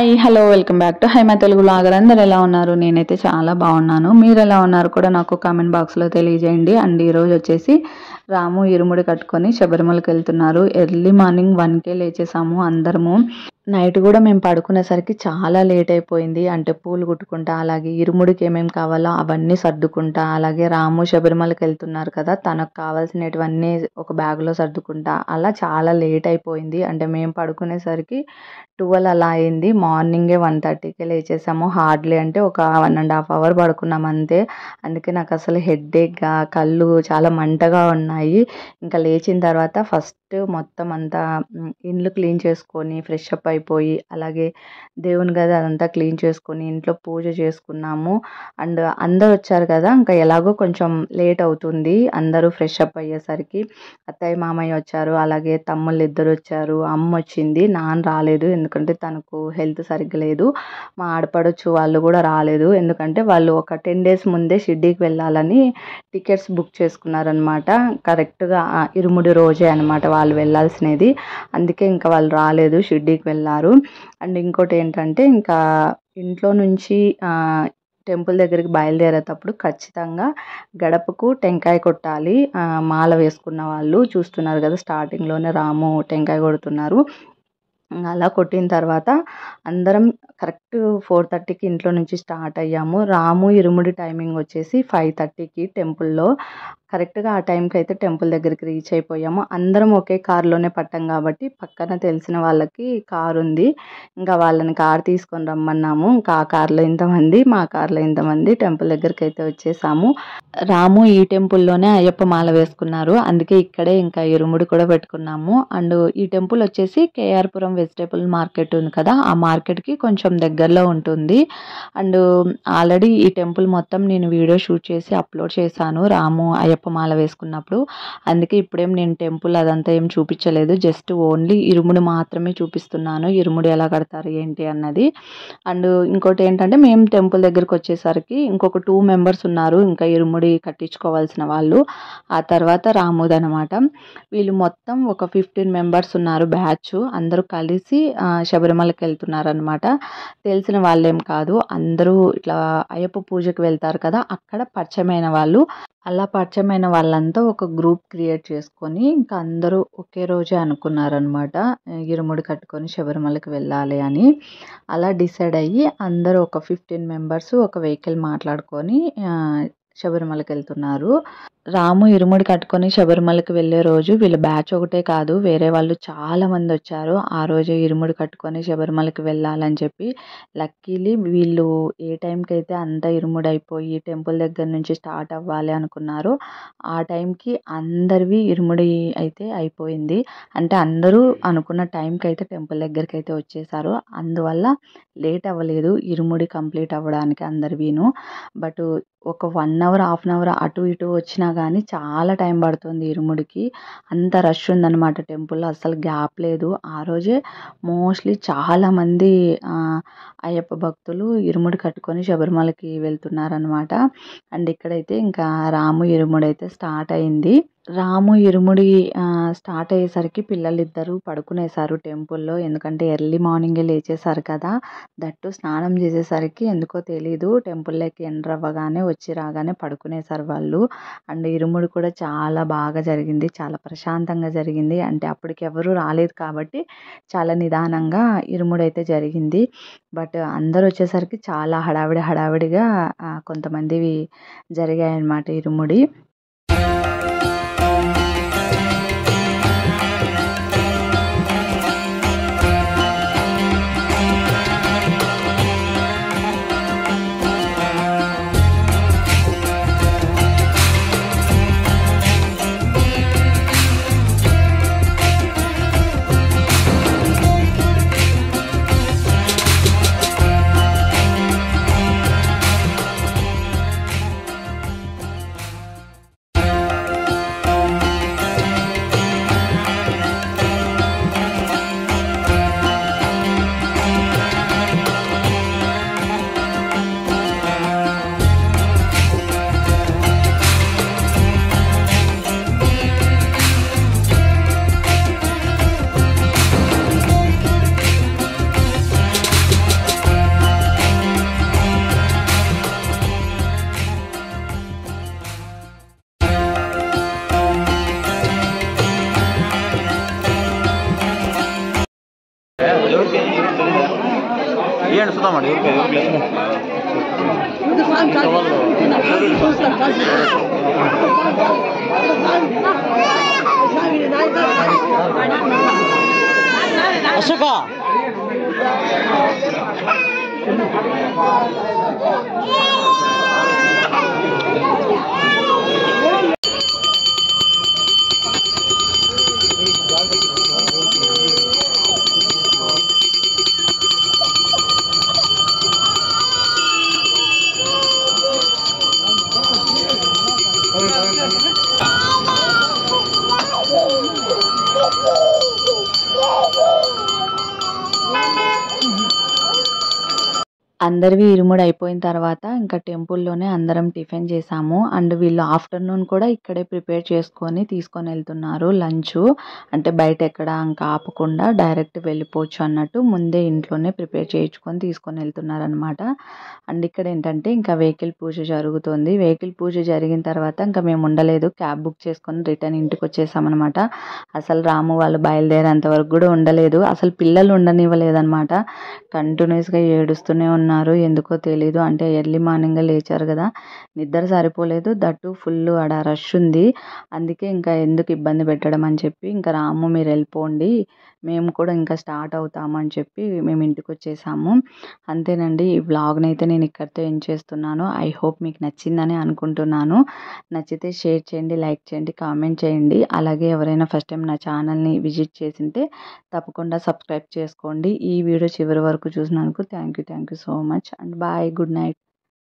hi hello welcome back to Hyma Telugu logger అందరు ఎలా ఉన్నారు నేనైతే చాలా బాగున్నాను మీరు ఎలా ఉన్నారు కూడా నాకు కామెంట్ బాక్స్లో తెలియజేయండి అండ్ ఈరోజు వచ్చేసి రాము ఇరుముడి కట్టుకొని శబరిమలకి వెళ్తున్నారు ఎర్లీ మార్నింగ్ వన్కే లేచేసాము అందరము నైట్ కూడా మేము పడుకునేసరికి చాలా లేట్ అయిపోయింది అంటే పూలు కుట్టుకుంటా అలాగే ఇరుముడికి ఏమేమి కావాలో అవన్నీ సర్దుకుంటా అలాగే రాము శబరిమలకి వెళ్తున్నారు కదా తనకు కావాల్సినటువన్నీ ఒక బ్యాగ్లో సర్దుకుంటా అలా చాలా లేట్ అయిపోయింది అంటే మేము పడుకునేసరికి టువల్ అలా అయింది మార్నింగే వన్ థర్టీకే లేచేసాము హార్డ్లీ అంటే ఒక వన్ అండ్ హాఫ్ అవర్ పడుకున్నాం అంతే అందుకే నాకు అసలు హెడ్ఏక్గా కళ్ళు చాలా మంటగా ఉన్నాయి ఇంకా లేచిన తర్వాత ఫస్ట్ మొత్తం అంతా ఇండ్లు క్లీన్ చేసుకొని ఫ్రెష్ అప్ అయిపోయి అయిపోయి అలాగే దేవుని గది అదంతా క్లీన్ చేసుకొని ఇంట్లో పూజ చేసుకున్నాము అండ్ అందరు వచ్చారు కదా ఇంకా ఎలాగో కొంచెం లేట్ అవుతుంది అందరూ ఫ్రెష్ అప్ అయ్యేసరికి అత్తయ్య మామయ్య వచ్చారు అలాగే తమ్ముళ్ళు ఇద్దరు వచ్చారు అమ్మ వచ్చింది నాన్న రాలేదు ఎందుకంటే తనకు హెల్త్ సరిగ్గా లేదు మా ఆడపడొచ్చు వాళ్ళు కూడా రాలేదు ఎందుకంటే వాళ్ళు ఒక టెన్ డేస్ ముందే షిడ్డీకి వెళ్ళాలని టికెట్స్ బుక్ చేసుకున్నారనమాట కరెక్ట్గా ఇరుముడి రోజే అనమాట వాళ్ళు వెళ్ళాల్సినది అందుకే ఇంకా వాళ్ళు రాలేదు షిడ్డీకి వెళ్ళాలి వెళ్ళారు అండ్ ఇంకోటి ఏంటంటే ఇంకా ఇంట్లో నుంచి టెంపుల్ దగ్గరికి బయలుదేరేటప్పుడు ఖచ్చితంగా గడపకు టెంకాయ కొట్టాలి మాల వేసుకున్న వాళ్ళు చూస్తున్నారు కదా స్టార్టింగ్లోనే రాము టెంకాయ కొడుతున్నారు అలా కొట్టిన తర్వాత అందరం కరెక్ట్ ఫోర్ థర్టీకి ఇంట్లో నుంచి స్టార్ట్ అయ్యాము రాము ఇరుముడి టైమింగ్ వచ్చేసి ఫైవ్ థర్టీకి టెంపుల్లో కరెక్ట్గా ఆ టైంకి అయితే టెంపుల్ దగ్గరికి రీచ్ అయిపోయాము అందరం ఒకే కారులోనే పట్టాం కాబట్టి పక్కన తెలిసిన వాళ్ళకి కారు ఉంది ఇంకా వాళ్ళని కారు తీసుకొని రమ్మన్నాము ఇంకా ఆ కార్లో ఇంతమంది మా కార్లో ఇంతమంది టెంపుల్ దగ్గరికి అయితే వచ్చేసాము రాము ఈ టెంపుల్లోనే అయ్యప్ప మాల వేసుకున్నారు అందుకే ఇక్కడే ఇంకా ఇరుముడు కూడా పెట్టుకున్నాము అండ్ ఈ టెంపుల్ వచ్చేసి కేఆర్పురం వెజిటేబుల్ మార్కెట్ ఉంది కదా ఆ మార్కెట్కి కొంచెం దగ్గరలో ఉంటుంది అండ్ ఆల్రెడీ ఈ టెంపుల్ మొత్తం నేను వీడియో షూట్ చేసి అప్లోడ్ చేశాను రాము అయ్యప్ప మాల వేసుకున్నప్పుడు అందుకే ఇప్పుడేం నేను టెంపుల్ అదంతా ఏం చూపించలేదు జస్ట్ ఓన్లీ ఇరుముడు మాత్రమే చూపిస్తున్నాను ఇరుముడు ఎలా కడతారు ఏంటి అన్నది అండ్ ఇంకోటి ఏంటంటే మేము టెంపుల్ దగ్గరకు వచ్చేసరికి ఇంకొక టూ మెంబర్స్ ఉన్నారు ఇంకా ఇరుముడి కట్టించుకోవాల్సిన వాళ్ళు ఆ తర్వాత రాముదనమాట వీళ్ళు మొత్తం ఒక ఫిఫ్టీన్ మెంబర్స్ ఉన్నారు బ్యాచ్ అందరూ కలిసి కలిసి శబరిమలకి వెళ్తున్నారనమాట తెలిసిన వాళ్ళేం కాదు అందరూ ఇట్లా అయ్యప్ప పూజకి వెళ్తారు కదా అక్కడ పరిచయమైన వాళ్ళు అలా పరిచయమైన వాళ్ళంతా ఒక గ్రూప్ క్రియేట్ చేసుకొని ఇంకా అందరూ ఒకే రోజే అనుకున్నారనమాట ఇరుముడి కట్టుకొని శబరిమలకి వెళ్ళాలి అని అలా డిసైడ్ అయ్యి అందరూ ఒక ఫిఫ్టీన్ మెంబర్స్ ఒక వెహికల్ మాట్లాడుకొని శబరిమలకి వెళ్తున్నారు రాము ఇరుముడి కట్టుకొని శబరిమలకి వెళ్ళే రోజు వీళ్ళ బ్యాచ్ ఒకటే కాదు వేరే వాళ్ళు చాలామంది వచ్చారు ఆ రోజు ఇరుముడి కట్టుకొని శబరిమలకి వెళ్ళాలని చెప్పి లక్కీలీ వీళ్ళు ఏ టైంకి అయితే అంత ఇరుముడు అయిపోయి టెంపుల్ దగ్గర నుంచి స్టార్ట్ అవ్వాలి అనుకున్నారు ఆ టైంకి అందరివి ఇరుముడి అయితే అయిపోయింది అంటే అందరూ అనుకున్న టైంకి అయితే టెంపుల్ దగ్గరికి అయితే వచ్చేసారు అందువల్ల లేట్ అవ్వలేదు ఇరుముడి కంప్లీట్ అవ్వడానికి అందరివీను బట్ ఒక one one hour half an hour అటు ఇటు వచ్చినా కానీ చాలా టైం పడుతుంది ఇరుముడికి అంత రష్ ఉందన్నమాట టెంపుల్లో అసలు గ్యాప్ లేదు ఆ రోజే మోస్ట్లీ చాలామంది అయ్యప్ప భక్తులు ఇరుముడి కట్టుకొని శబరిమలకి వెళ్తున్నారనమాట అండ్ ఇక్కడైతే ఇంకా రాము ఇరుముడైతే స్టార్ట్ అయింది రాము ఇరుముడి స్టార్ట్ అయ్యేసరికి పిల్లలిద్దరూ పడుకునేసారు టెంపుల్లో ఎందుకంటే ఎర్లీ మార్నింగే లేచేసారు కదా దట్టు స్నానం చేసేసరికి ఎందుకో తెలీదు టెంపుల్లోకి ఎంటర్ అవ్వగానే వచ్చి రాగానే పడుకునేసారు వాళ్ళు అండ్ ఇరుముడు కూడా చాలా బాగా జరిగింది చాలా ప్రశాంతంగా జరిగింది అంటే అప్పటికి ఎవరూ రాలేదు కాబట్టి చాలా నిదానంగా ఇరుముడు అయితే జరిగింది బట్ అందరు వచ్చేసరికి చాలా హడావిడి హడావిడిగా కొంతమంది జరిగాయన్నమాట ఇరుముడి ಮಾಡಿ ಅಶೋಕ అందరివి ఇరుముడు అయిపోయిన తర్వాత ఇంకా టెంపుల్లోనే అందరం టిఫిన్ చేసాము అండ్ వీళ్ళు ఆఫ్టర్నూన్ కూడా ఇక్కడే ప్రిపేర్ చేసుకొని తీసుకొని వెళ్తున్నారు లంచ్ అంటే బయట ఎక్కడ ఇంకా ఆపకుండా డైరెక్ట్ వెళ్ళిపోవచ్చు అన్నట్టు ముందే ఇంట్లోనే ప్రిపేర్ చేయించుకొని తీసుకొని వెళ్తున్నారు అనమాట అండ్ ఇక్కడ ఏంటంటే ఇంకా వెహికల్ పూజ జరుగుతుంది వెహికల్ పూజ జరిగిన తర్వాత ఇంకా మేము ఉండలేదు క్యాబ్ బుక్ చేసుకొని రిటర్న్ ఇంటికి వచ్చేసామన్నమాట అసలు రాము వాళ్ళు బయలుదేరేంత వరకు కూడా ఉండలేదు అసలు పిల్లలు ఉండనివ్వలేదన్నమాట కంటిన్యూస్గా ఏడుస్తూనే ఉన్నారు ఉన్నారు ఎందుకో తెలీదు అంటే ఎర్లీ మార్నింగ్ లేచారు కదా నిద్ర సరిపోలేదు దట్టు ఫుల్ ఆడ రష్ ఉంది అందుకే ఇంకా ఎందుకు ఇబ్బంది పెట్టడం అని చెప్పి ఇంకా రాము మీరు వెళ్ళిపోండి మేము కూడా ఇంకా స్టార్ట్ అవుతాము అని చెప్పి మేము ఇంటికి వచ్చేసాము అంతేనండి ఈ వ్లాగ్ని అయితే నేను ఇక్కడితో ఏం చేస్తున్నాను ఐ హోప్ మీకు నచ్చిందని అనుకుంటున్నాను నచ్చితే షేర్ చేయండి లైక్ చేయండి కామెంట్ చేయండి అలాగే ఎవరైనా ఫస్ట్ టైం నా ఛానల్ని విజిట్ చేసింటే తప్పకుండా సబ్స్క్రైబ్ చేసుకోండి ఈ వీడియో చివరి వరకు చూసినందుకు thank you thank you so so much and bye good night